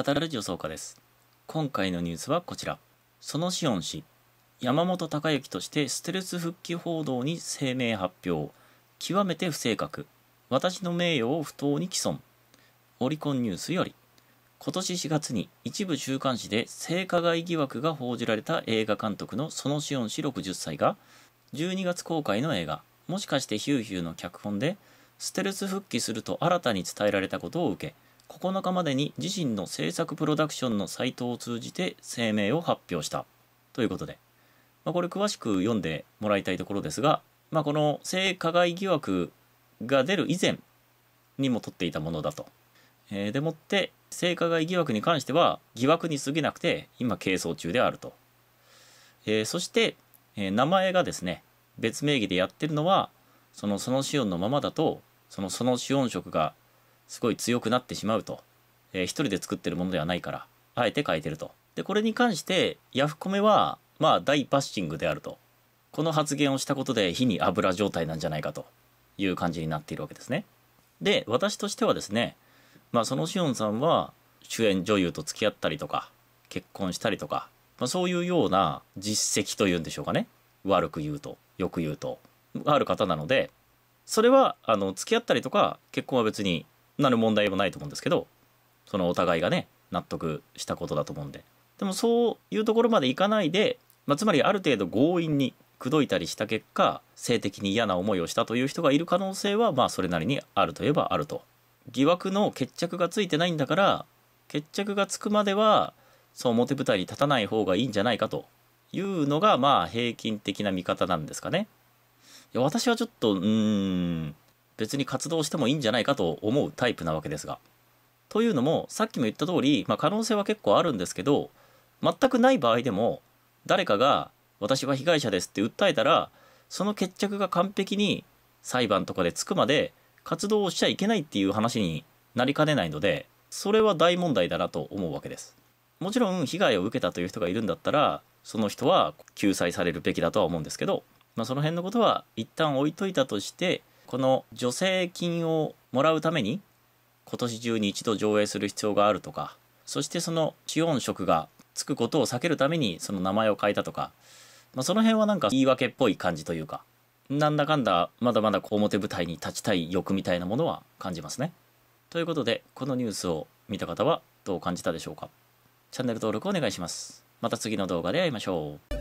語る女装家です今回のニュースはこちらそのシオン氏山本孝之としてステルス復帰報道に声明発表極めて不正確私の名誉を不当に毀損オリコンニュースより今年4月に一部週刊誌で性加害疑惑が報じられた映画監督の園志恩氏60歳が12月公開の映画「もしかしてヒューヒュー」の脚本でステルス復帰すると新たに伝えられたことを受け9日までに自身の制作プロダクションのサイトを通じて声明を発表したということで、まあ、これ詳しく読んでもらいたいところですが、まあ、この性加害疑惑が出る以前にも取っていたものだと。えー、でもって性加害疑惑に関しては疑惑に過ぎなくて今係争中であると。えー、そして、えー、名前がですね別名義でやってるのはそのそのシオンのままだとそのそのシオン色がすごい強くなってしまうと。えー、一人で作ってるものではないから、あえて変えてると。で、これに関して、ヤフコメは、まあ、大バッシングであると。この発言をしたことで火に油状態なんじゃないかという感じになっているわけですね。で、私としてはですね、まあ、そのしおんさんは主演女優と付き合ったりとか、結婚したりとか、まあ、そういうような実績というんでしょうかね。悪く言うと、よく言うと、ある方なので、それは、あの、付き合ったりとか、結婚は別になる問題もないと思うんですけどそのお互いがね納得したことだと思うんででもそういうところまでいかないで、まあ、つまりある程度強引に口説いたりした結果性的に嫌な思いをしたという人がいる可能性はまあそれなりにあるといえばあると疑惑の決着がついてないんだから決着がつくまではそう表舞台に立たない方がいいんじゃないかというのがまあ平均的な見方なんですかねいや私はちょっとうん別に活動してもいいんじゃないかと思うタイプなわけですが。というのもさっきも言った通り、まあ、可能性は結構あるんですけど全くない場合でも誰かが「私は被害者です」って訴えたらその決着が完璧に裁判とかでつくまで活動をしちゃいけないっていう話になりかねないのでそれは大問題だなと思うわけです。もちろん被害を受けたという人がいるんだったらその人は救済されるべきだとは思うんですけど、まあ、その辺のことは一旦置いといたとしてこの助成金をもらうために今年中に一度上映する必要があるとかそしてその地音色がつくことを避けるためにその名前を変えたとか、まあ、その辺はなんか言い訳っぽい感じというかなんだかんだまだまだ表舞台に立ちたい欲みたいなものは感じますね。ということでこのニュースを見た方はどう感じたでしょうかチャンネル登録お願いします。また次の動画で会いましょう。